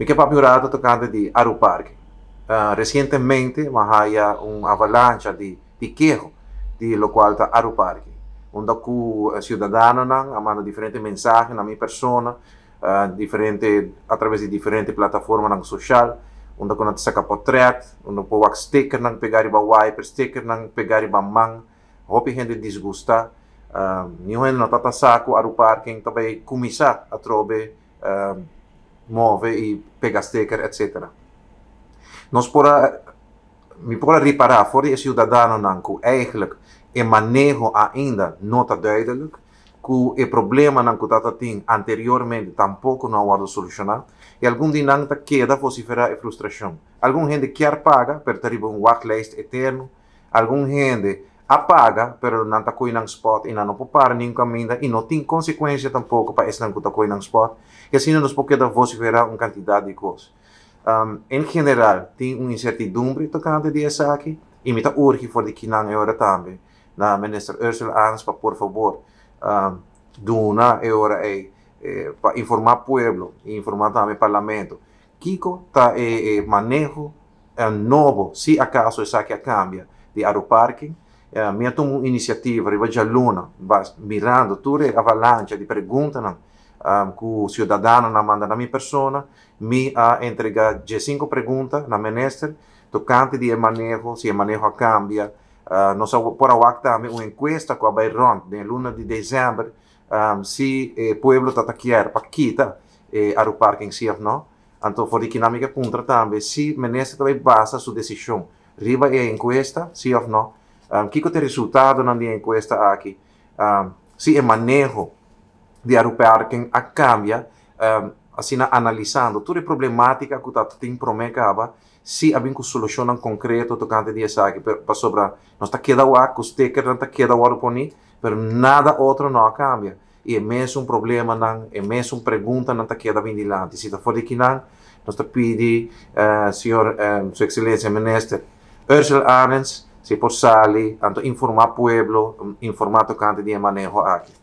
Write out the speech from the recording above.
Mi che papi urado tocando di Aru Parque. Uh, recientemente, há uma avalanche di de di de local da Aru Parque. Eh, onde o cidadão não, manda diferentes mensagens na minha persona, uh, eh, diferente, através de diferentes plataformas sociais onde ko natin sa kapotret, onde po wak sticker nang pegare ba wiper, sticker nang pegare ba man. hopi gente disgusta. Um, eh, niyo hindi natatasa ko aru parking tabay kumisa atrobe um, move e pega sticker, etc. Nós pora, me pora reparar, fora de cidadão nanku, eigenlijk e manejo ainda não está duidelijk, que o problema nanku tata ting anteriormente tampouco não guarda solucionar, e algum dinanta queda vociferar e frustração. Algum gente quer paga, per um wachtlijst eterno, algum gente apaga, paga, pero nantakoy ng spot, inano po parning kami, e não tem consequência tampouco para esse nangutakoy ng spot, e assim não nos pode vociferar uma quantidade de coisas. Um, em general tem uma incertidumbre tocante de essa aqui, e me tá urge for de kinang eora também, na minister Ursula Ans, para por favor, um, duna eora é, é para informar pueblo, e informar também parlamento, Kiko ta é, é manejo é novo, se acaso essa a cambia, de aeroparking, Eh, minha iniciativa, vai de aluna, mirando toda ehm, a avalanche de perguntas um, que o cidadão na manda na minha pessoa, me uh, entrega de cinco perguntas na menester, tocante de manejo, se o manejo cambia, uh, ehm, nós por agora também uma encuesta com a Bayron, na luna de dezembro, um, ehm, se o eh, povo está taquier, paquita, eh, a rupar quem se não, então foi dinâmica contra também, se menester também basa sua decisão, riba é a encuesta, se ou não, Um, ¿Qué te resultado en la encuesta aquí? si el manejo de agrupar quien cambia, um, así analizando toda la problemática que usted tienes promecaba, si hay una solución en concreto tocante de esa pero para sobra, no está quedado a usted que no está quedado pero nada otro no cambia. Y es un un problema, nan, é mesmo uma pregunta não está queda vindo delante. Si está fuera de aquí, nos está pedir, eh, señor, em, Su uh, sua ministro Ursula Arens, si possali, tanto informa pueblo, mm, informato cante di emanejo aquí.